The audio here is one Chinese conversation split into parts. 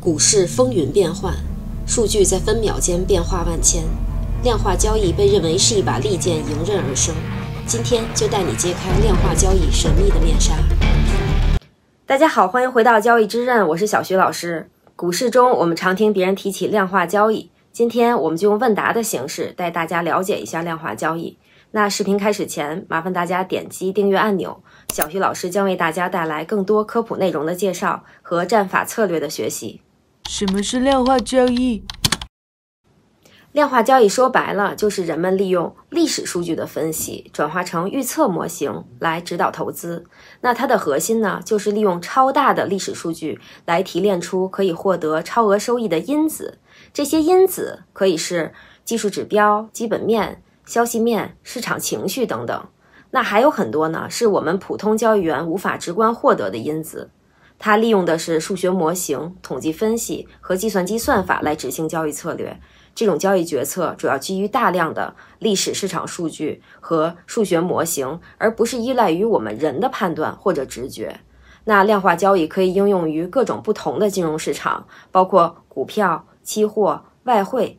股市风云变幻，数据在分秒间变化万千，量化交易被认为是一把利剑，迎刃而生。今天就带你揭开量化交易神秘的面纱。大家好，欢迎回到交易之刃，我是小徐老师。股市中，我们常听别人提起量化交易，今天我们就用问答的形式带大家了解一下量化交易。那视频开始前，麻烦大家点击订阅按钮，小徐老师将为大家带来更多科普内容的介绍和战法策略的学习。什么是量化交易？量化交易说白了，就是人们利用历史数据的分析，转化成预测模型来指导投资。那它的核心呢，就是利用超大的历史数据来提炼出可以获得超额收益的因子。这些因子可以是技术指标、基本面、消息面、市场情绪等等。那还有很多呢，是我们普通交易员无法直观获得的因子。它利用的是数学模型、统计分析和计算机算法来执行交易策略。这种交易决策主要基于大量的历史市场数据和数学模型，而不是依赖于我们人的判断或者直觉。那量化交易可以应用于各种不同的金融市场，包括股票、期货、外汇。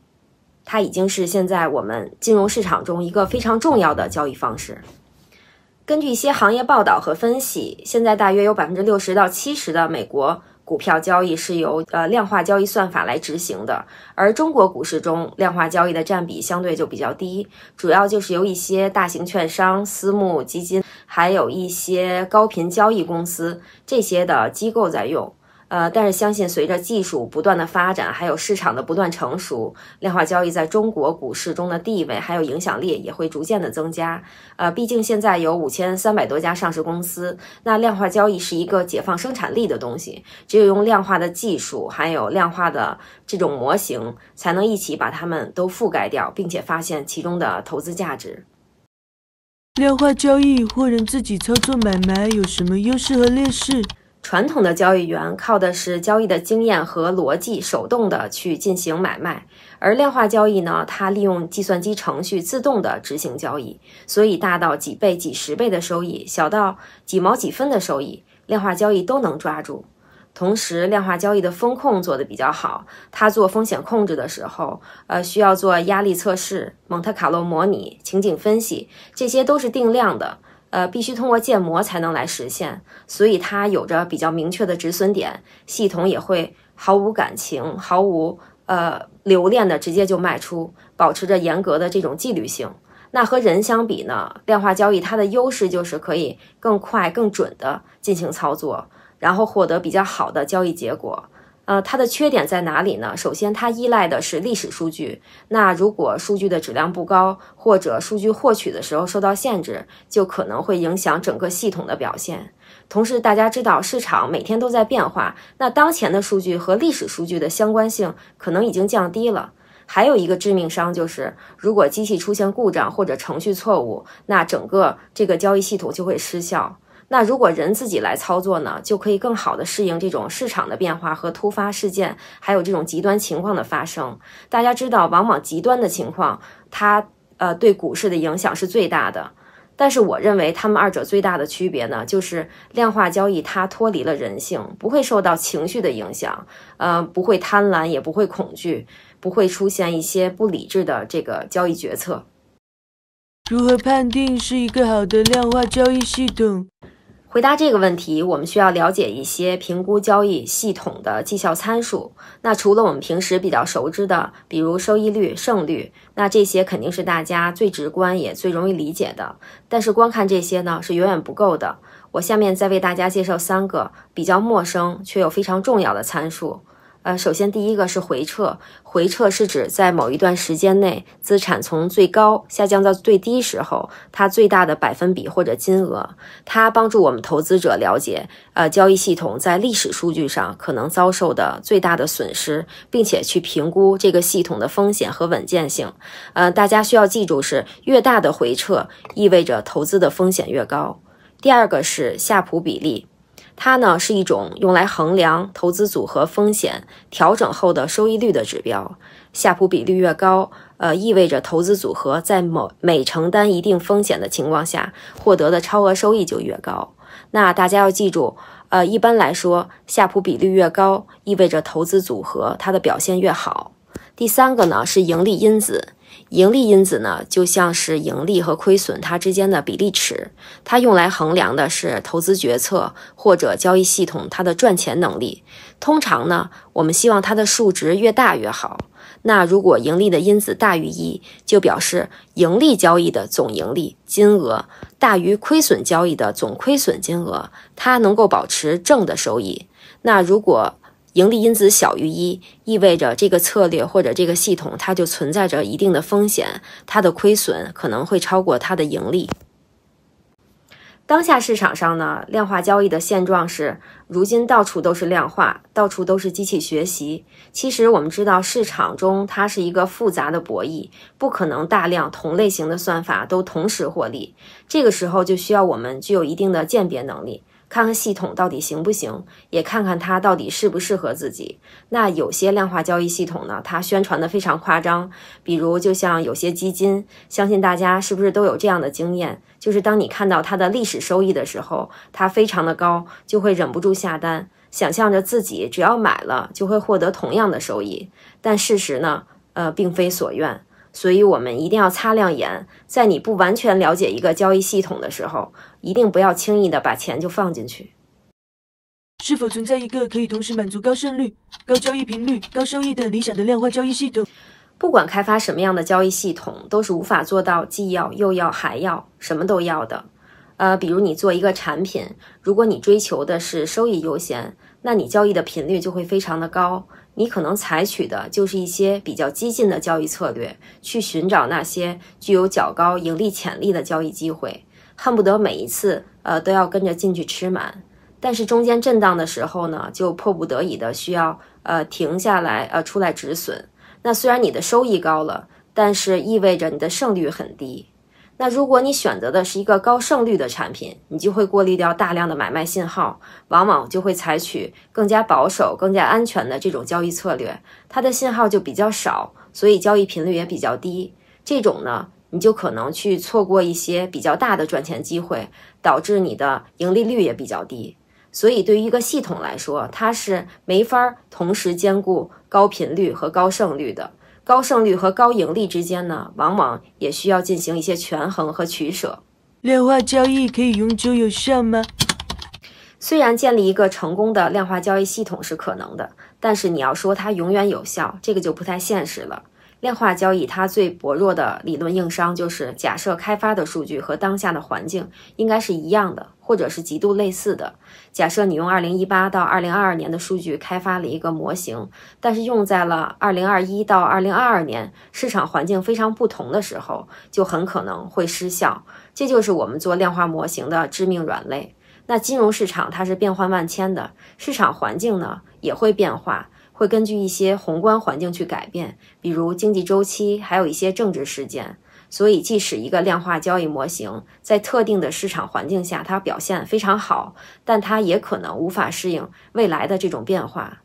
它已经是现在我们金融市场中一个非常重要的交易方式。根据一些行业报道和分析，现在大约有百分之六十到七十的美国股票交易是由呃量化交易算法来执行的，而中国股市中量化交易的占比相对就比较低，主要就是由一些大型券商、私募基金，还有一些高频交易公司这些的机构在用。呃，但是相信随着技术不断的发展，还有市场的不断成熟，量化交易在中国股市中的地位还有影响力也会逐渐的增加。呃，毕竟现在有五千三百多家上市公司，那量化交易是一个解放生产力的东西，只有用量化的技术，还有量化的这种模型，才能一起把它们都覆盖掉，并且发现其中的投资价值。量化交易或人自己操作买卖有什么优势和劣势？传统的交易员靠的是交易的经验和逻辑，手动的去进行买卖；而量化交易呢，它利用计算机程序自动的执行交易，所以大到几倍、几十倍的收益，小到几毛几分的收益，量化交易都能抓住。同时，量化交易的风控做得比较好，它做风险控制的时候，呃，需要做压力测试、蒙特卡洛模拟、情景分析，这些都是定量的。呃，必须通过建模才能来实现，所以它有着比较明确的止损点，系统也会毫无感情、毫无呃留恋的直接就卖出，保持着严格的这种纪律性。那和人相比呢，量化交易它的优势就是可以更快、更准的进行操作，然后获得比较好的交易结果。呃，它的缺点在哪里呢？首先，它依赖的是历史数据。那如果数据的质量不高，或者数据获取的时候受到限制，就可能会影响整个系统的表现。同时，大家知道市场每天都在变化，那当前的数据和历史数据的相关性可能已经降低了。还有一个致命伤就是，如果机器出现故障或者程序错误，那整个这个交易系统就会失效。那如果人自己来操作呢，就可以更好的适应这种市场的变化和突发事件，还有这种极端情况的发生。大家知道，往往极端的情况，它呃对股市的影响是最大的。但是我认为，他们二者最大的区别呢，就是量化交易它脱离了人性，不会受到情绪的影响，呃，不会贪婪，也不会恐惧，不会出现一些不理智的这个交易决策。如何判定是一个好的量化交易系统？回答这个问题，我们需要了解一些评估交易系统的绩效参数。那除了我们平时比较熟知的，比如收益率、胜率，那这些肯定是大家最直观也最容易理解的。但是光看这些呢，是远远不够的。我下面再为大家介绍三个比较陌生却又非常重要的参数。呃，首先第一个是回撤，回撤是指在某一段时间内，资产从最高下降到最低时候，它最大的百分比或者金额，它帮助我们投资者了解，呃，交易系统在历史数据上可能遭受的最大的损失，并且去评估这个系统的风险和稳健性。呃，大家需要记住是，越大的回撤意味着投资的风险越高。第二个是夏普比例。它呢是一种用来衡量投资组合风险调整后的收益率的指标，夏普比率越高，呃，意味着投资组合在某每承担一定风险的情况下获得的超额收益就越高。那大家要记住，呃，一般来说，夏普比率越高，意味着投资组合它的表现越好。第三个呢是盈利因子。盈利因子呢，就像是盈利和亏损它之间的比例尺，它用来衡量的是投资决策或者交易系统它的赚钱能力。通常呢，我们希望它的数值越大越好。那如果盈利的因子大于一，就表示盈利交易的总盈利金额大于亏损交易的总亏损金额，它能够保持正的收益。那如果盈利因子小于一，意味着这个策略或者这个系统它就存在着一定的风险，它的亏损可能会超过它的盈利。当下市场上呢，量化交易的现状是，如今到处都是量化，到处都是机器学习。其实我们知道，市场中它是一个复杂的博弈，不可能大量同类型的算法都同时获利。这个时候就需要我们具有一定的鉴别能力。看看系统到底行不行，也看看它到底适不适合自己。那有些量化交易系统呢，它宣传的非常夸张，比如就像有些基金，相信大家是不是都有这样的经验，就是当你看到它的历史收益的时候，它非常的高，就会忍不住下单，想象着自己只要买了就会获得同样的收益，但事实呢，呃，并非所愿。所以，我们一定要擦亮眼，在你不完全了解一个交易系统的时候，一定不要轻易的把钱就放进去。是否存在一个可以同时满足高胜率、高交易频率、高收益的理想的量化交易系统？不管开发什么样的交易系统，都是无法做到既要又要还要什么都要的。呃，比如你做一个产品，如果你追求的是收益优先，那你交易的频率就会非常的高。你可能采取的就是一些比较激进的交易策略，去寻找那些具有较高盈利潜力的交易机会，恨不得每一次呃都要跟着进去吃满。但是中间震荡的时候呢，就迫不得已的需要呃停下来呃出来止损。那虽然你的收益高了，但是意味着你的胜率很低。那如果你选择的是一个高胜率的产品，你就会过滤掉大量的买卖信号，往往就会采取更加保守、更加安全的这种交易策略，它的信号就比较少，所以交易频率也比较低。这种呢，你就可能去错过一些比较大的赚钱机会，导致你的盈利率也比较低。所以对于一个系统来说，它是没法同时兼顾高频率和高胜率的。高胜率和高盈利之间呢，往往也需要进行一些权衡和取舍。量化交易可以永久有效吗？虽然建立一个成功的量化交易系统是可能的，但是你要说它永远有效，这个就不太现实了。量化交易它最薄弱的理论硬伤就是假设开发的数据和当下的环境应该是一样的，或者是极度类似的。假设你用二零一八到二零二二年的数据开发了一个模型，但是用在了二零二一到二零二二年市场环境非常不同的时候，就很可能会失效。这就是我们做量化模型的致命软肋。那金融市场它是变幻万千的，市场环境呢也会变化。会根据一些宏观环境去改变，比如经济周期，还有一些政治事件。所以，即使一个量化交易模型在特定的市场环境下它表现非常好，但它也可能无法适应未来的这种变化。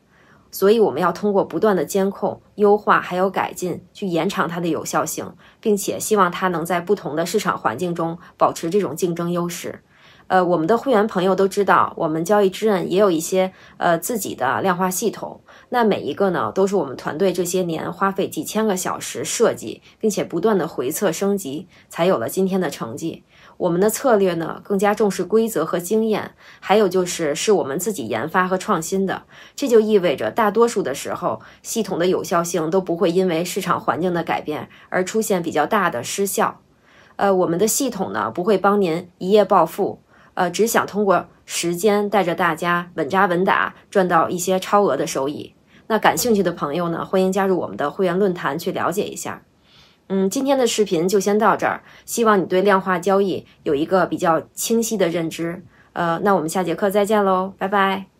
所以，我们要通过不断的监控、优化还有改进，去延长它的有效性，并且希望它能在不同的市场环境中保持这种竞争优势。呃，我们的会员朋友都知道，我们交易之刃也有一些呃自己的量化系统。那每一个呢，都是我们团队这些年花费几千个小时设计，并且不断的回测升级，才有了今天的成绩。我们的策略呢，更加重视规则和经验，还有就是是我们自己研发和创新的。这就意味着，大多数的时候，系统的有效性都不会因为市场环境的改变而出现比较大的失效。呃，我们的系统呢，不会帮您一夜暴富。呃，只想通过时间带着大家稳扎稳打，赚到一些超额的收益。那感兴趣的朋友呢，欢迎加入我们的会员论坛去了解一下。嗯，今天的视频就先到这儿，希望你对量化交易有一个比较清晰的认知。呃，那我们下节课再见喽，拜拜。